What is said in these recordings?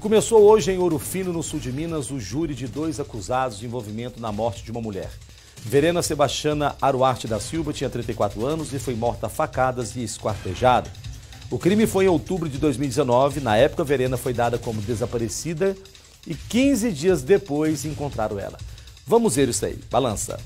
Começou hoje em Ouro Fino, no sul de Minas, o júri de dois acusados de envolvimento na morte de uma mulher. Verena Sebastiana Aruarte da Silva tinha 34 anos e foi morta a facadas e esquartejada. O crime foi em outubro de 2019. Na época, Verena foi dada como desaparecida e 15 dias depois encontraram ela. Vamos ver isso aí. Balança.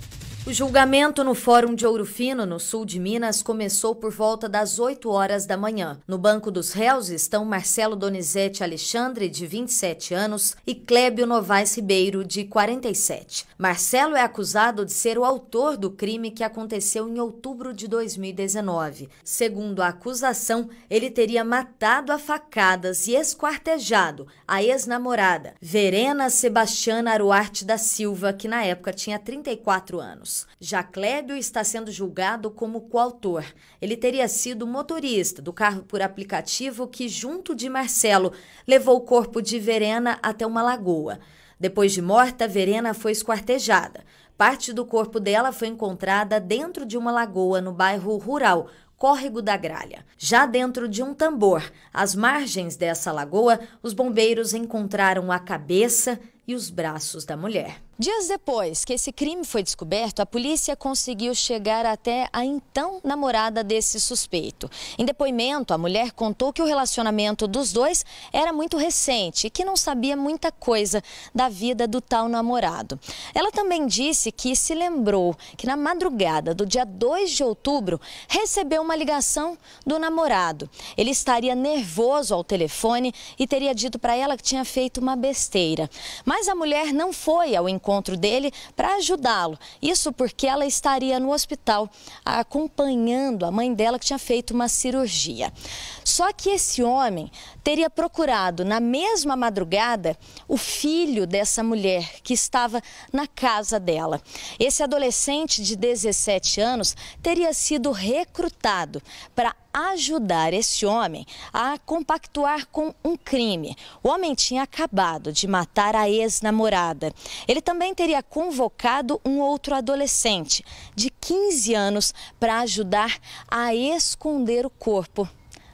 O julgamento no Fórum de Ouro Fino, no sul de Minas, começou por volta das 8 horas da manhã. No banco dos réus estão Marcelo Donizete Alexandre, de 27 anos, e Clébio Novaes Ribeiro, de 47. Marcelo é acusado de ser o autor do crime que aconteceu em outubro de 2019. Segundo a acusação, ele teria matado a facadas e esquartejado a ex-namorada, Verena Sebastiana Aruarte da Silva, que na época tinha 34 anos anos. Já Clébio está sendo julgado como coautor. Ele teria sido motorista do carro por aplicativo que, junto de Marcelo, levou o corpo de Verena até uma lagoa. Depois de morta, Verena foi esquartejada. Parte do corpo dela foi encontrada dentro de uma lagoa no bairro rural, Córrego da Gralha. Já dentro de um tambor, às margens dessa lagoa, os bombeiros encontraram a cabeça e os braços da mulher. Dias depois que esse crime foi descoberto, a polícia conseguiu chegar até a então namorada desse suspeito. Em depoimento, a mulher contou que o relacionamento dos dois era muito recente e que não sabia muita coisa da vida do tal namorado. Ela também disse que se lembrou que na madrugada do dia 2 de outubro recebeu uma ligação do namorado. Ele estaria nervoso ao telefone e teria dito para ela que tinha feito uma besteira. Mas a mulher não foi ao encontro dele para ajudá-lo. Isso porque ela estaria no hospital acompanhando a mãe dela que tinha feito uma cirurgia. Só que esse homem teria procurado na mesma madrugada o filho dessa mulher que estava na casa dela. Esse adolescente de 17 anos teria sido recrutado para ajudar esse homem a compactuar com um crime. O homem tinha acabado de matar a ex-namorada. Ele também teria convocado um outro adolescente de 15 anos para ajudar a esconder o corpo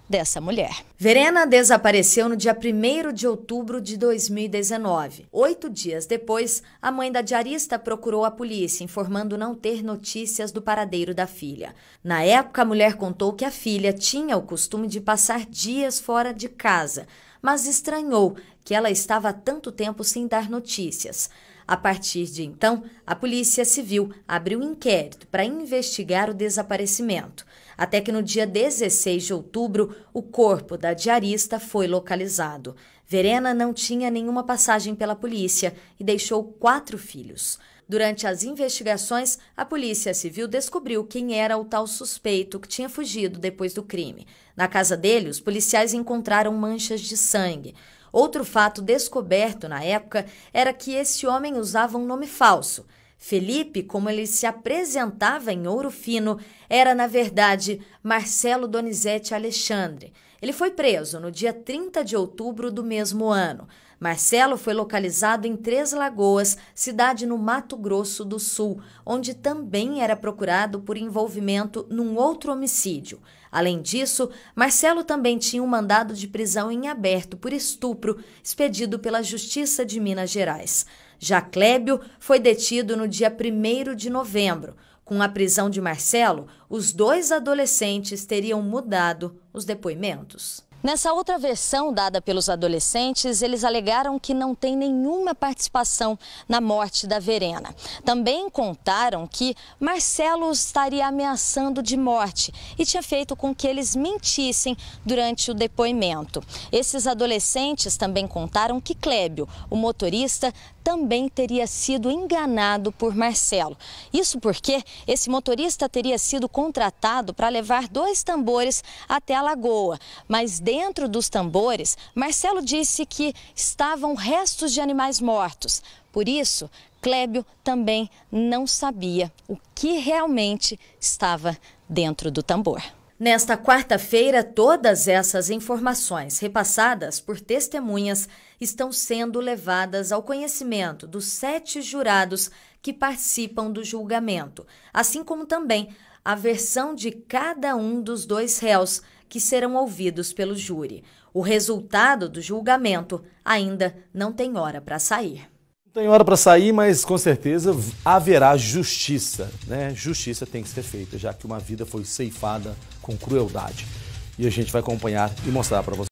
dessa mulher. Verena desapareceu no dia 1 de outubro de 2019. Oito dias depois, a mãe da diarista procurou a polícia, informando não ter notícias do paradeiro da filha. Na época, a mulher contou que a filha tinha o costume de passar dias fora de casa, mas estranhou que ela estava há tanto tempo sem dar notícias. A partir de então, a Polícia Civil abriu um inquérito para investigar o desaparecimento até que no dia 16 de outubro o corpo da diarista foi localizado. Verena não tinha nenhuma passagem pela polícia e deixou quatro filhos. Durante as investigações, a Polícia Civil descobriu quem era o tal suspeito que tinha fugido depois do crime. Na casa dele, os policiais encontraram manchas de sangue. Outro fato descoberto na época era que esse homem usava um nome falso. Felipe, como ele se apresentava em Ouro Fino, era, na verdade, Marcelo Donizete Alexandre. Ele foi preso no dia 30 de outubro do mesmo ano. Marcelo foi localizado em Três Lagoas, cidade no Mato Grosso do Sul, onde também era procurado por envolvimento num outro homicídio. Além disso, Marcelo também tinha um mandado de prisão em aberto por estupro expedido pela Justiça de Minas Gerais. Já Clébio foi detido no dia 1 de novembro. Com a prisão de Marcelo, os dois adolescentes teriam mudado os depoimentos. Nessa outra versão dada pelos adolescentes, eles alegaram que não tem nenhuma participação na morte da Verena. Também contaram que Marcelo estaria ameaçando de morte e tinha feito com que eles mentissem durante o depoimento. Esses adolescentes também contaram que Clébio, o motorista, também teria sido enganado por Marcelo. Isso porque esse motorista teria sido contratado para levar dois tambores até a lagoa, mas dentro dos tambores, Marcelo disse que estavam restos de animais mortos. Por isso, Clébio também não sabia o que realmente estava dentro do tambor. Nesta quarta-feira, todas essas informações repassadas por testemunhas estão sendo levadas ao conhecimento dos sete jurados que participam do julgamento, assim como também a versão de cada um dos dois réus que serão ouvidos pelo júri. O resultado do julgamento ainda não tem hora para sair. Não tem hora para sair, mas com certeza haverá justiça, né? Justiça tem que ser feita, já que uma vida foi ceifada com crueldade. E a gente vai acompanhar e mostrar para vocês.